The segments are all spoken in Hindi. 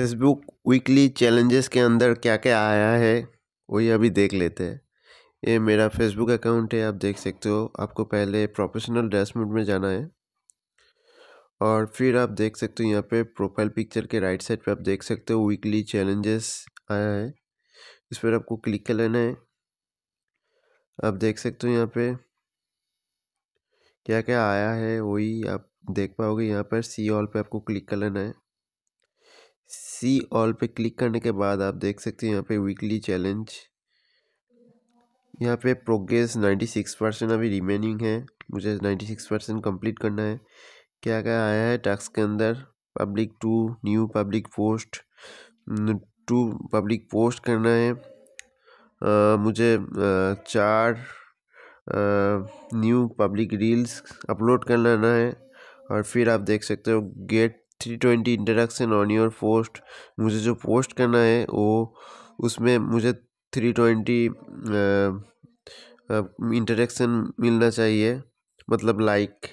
फेसबुक वीकली चैलेंजेस के अंदर क्या क्या आया है वही अभी देख लेते हैं ये मेरा फेसबुक अकाउंट है आप देख सकते हो आपको पहले प्रोफेशनल ड्रेस मोड में जाना है और फिर आप देख सकते हो यहाँ पे प्रोफाइल पिक्चर के राइट साइड पे आप देख सकते हो वीकली चैलेंजेस आया है इस पर आपको क्लिक कर लेना है आप देख सकते हो यहाँ पे क्या क्या आया है वही आप देख पाओगे यहाँ पर सी ऑल पे आपको क्लिक कर लेना है सी ऑल पे क्लिक करने के बाद आप देख सकते हैं यहाँ पे वीकली चैलेंज यहाँ पे प्रोग्रेस 96 परसेंट अभी रिमेनिंग है मुझे 96 परसेंट कम्प्लीट करना है क्या क्या आया है टास्क के अंदर public to new public post to public post करना है आ, मुझे आ, चार न्यू पब्लिक रील्स अपलोड करना है और फिर आप देख सकते हो get three twenty interaction on your post मुझे जो पोस्ट करना है वो उसमें मुझे थ्री ट्वेंटी इंटरेक्शन मिलना चाहिए मतलब लाइक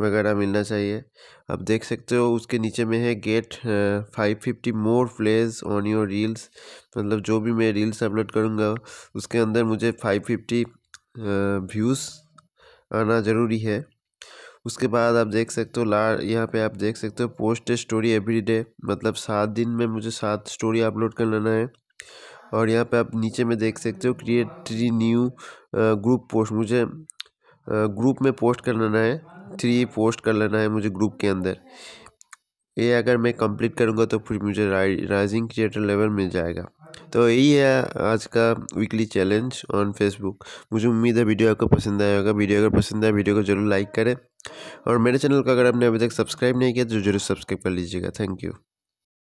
वगैरह मिलना चाहिए आप देख सकते हो उसके नीचे में है get five fifty more plays on your reels मतलब जो भी मैं रील्स अपलोड करूँगा उसके अंदर मुझे फाइव फिफ्टी व्यूज़ आना ज़रूरी है उसके बाद आप देख सकते हो ला यहाँ पे आप देख सकते हो पोस्ट स्टोरी एवरी डे मतलब सात दिन में मुझे सात स्टोरी अपलोड कर लेना है और यहाँ पे आप नीचे में देख सकते हो create three new group post मुझे ग्रुप में पोस्ट कर लेना है थ्री पोस्ट कर लेना है मुझे ग्रुप के अंदर ये अगर मैं कंप्लीट करूँगा तो फिर मुझे राइजिंग क्रिएटर लेवल मिल जाएगा तो यही है आज का वीकली चैलेंज ऑन फेसबुक मुझे उम्मीद है वीडियो आपको पसंद आया होगा वीडियो अगर पसंद आया वीडियो को जरूर लाइक करें और मेरे चैनल को अगर आपने अभी तक सब्सक्राइब नहीं किया तो जरूर सब्सक्राइब कर लीजिएगा थैंक यू